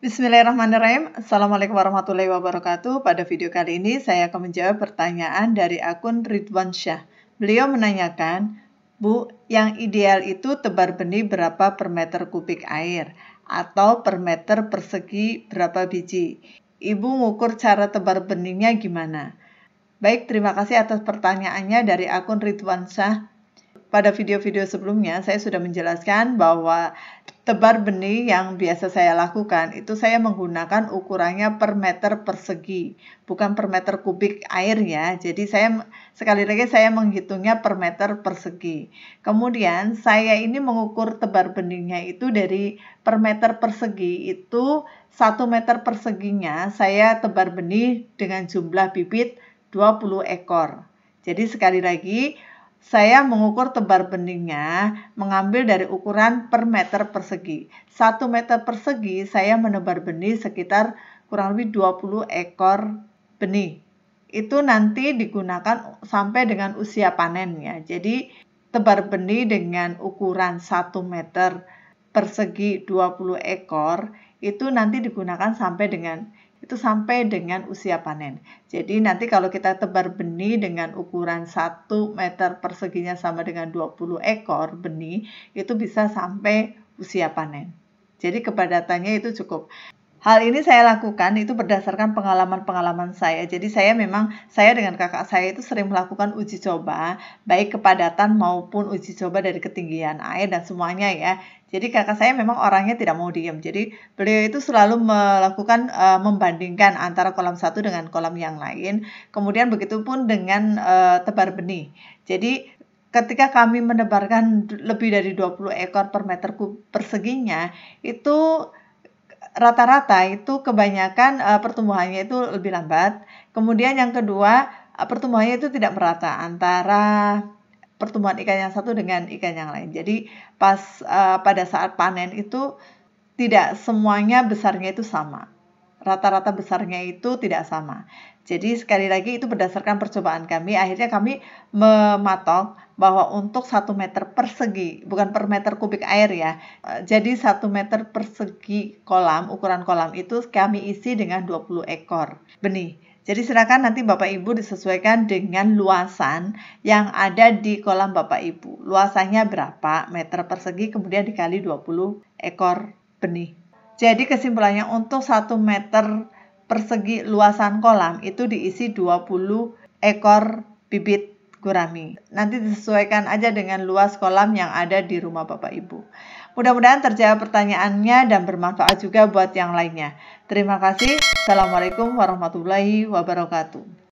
Bismillahirrahmanirrahim. Assalamualaikum warahmatullahi wabarakatuh. Pada video kali ini saya akan menjawab pertanyaan dari akun Ridwan Syah. Beliau menanyakan, Bu, yang ideal itu tebar benih berapa per meter kubik air? Atau per meter persegi berapa biji? Ibu ngukur cara tebar benihnya gimana? Baik, terima kasih atas pertanyaannya dari akun Ridwan Syah. Pada video-video sebelumnya, saya sudah menjelaskan bahwa Tebar benih yang biasa saya lakukan itu saya menggunakan ukurannya per meter persegi, bukan per meter kubik airnya Jadi saya sekali lagi saya menghitungnya per meter persegi. Kemudian saya ini mengukur tebar benihnya itu dari per meter persegi itu satu meter perseginya saya tebar benih dengan jumlah bibit 20 ekor. Jadi sekali lagi saya mengukur tebar beningnya mengambil dari ukuran per meter persegi. 1 meter persegi saya menebar benih sekitar kurang lebih 20 ekor benih. Itu nanti digunakan sampai dengan usia panennya. Jadi tebar benih dengan ukuran 1 meter persegi 20 ekor itu nanti digunakan sampai dengan itu sampai dengan usia panen. Jadi nanti kalau kita tebar benih dengan ukuran 1 meter perseginya sama dengan 20 ekor benih, itu bisa sampai usia panen. Jadi kepadatannya itu cukup. Hal ini saya lakukan itu berdasarkan pengalaman-pengalaman saya. Jadi saya memang saya dengan kakak saya itu sering melakukan uji coba baik kepadatan maupun uji coba dari ketinggian air dan semuanya ya. Jadi kakak saya memang orangnya tidak mau diam. Jadi beliau itu selalu melakukan uh, membandingkan antara kolam satu dengan kolam yang lain. Kemudian begitu pun dengan uh, tebar benih. Jadi ketika kami menebarkan lebih dari 20 ekor per meter perseginya itu rata-rata itu kebanyakan uh, pertumbuhannya itu lebih lambat. Kemudian yang kedua, uh, pertumbuhannya itu tidak merata antara pertumbuhan ikan yang satu dengan ikan yang lain. Jadi pas uh, pada saat panen itu tidak semuanya besarnya itu sama. Rata-rata besarnya itu tidak sama. Jadi sekali lagi itu berdasarkan percobaan kami, akhirnya kami mematok bahwa untuk satu meter persegi, bukan per meter kubik air ya, eh, jadi satu meter persegi kolam, ukuran kolam itu kami isi dengan 20 ekor benih. Jadi silakan nanti Bapak Ibu disesuaikan dengan luasan yang ada di kolam Bapak Ibu. Luasannya berapa meter persegi kemudian dikali 20 ekor benih. Jadi kesimpulannya untuk 1 meter persegi luasan kolam itu diisi 20 ekor bibit gurami. Nanti disesuaikan aja dengan luas kolam yang ada di rumah Bapak Ibu. Mudah-mudahan terjawab pertanyaannya dan bermanfaat juga buat yang lainnya. Terima kasih. Assalamualaikum warahmatullahi wabarakatuh.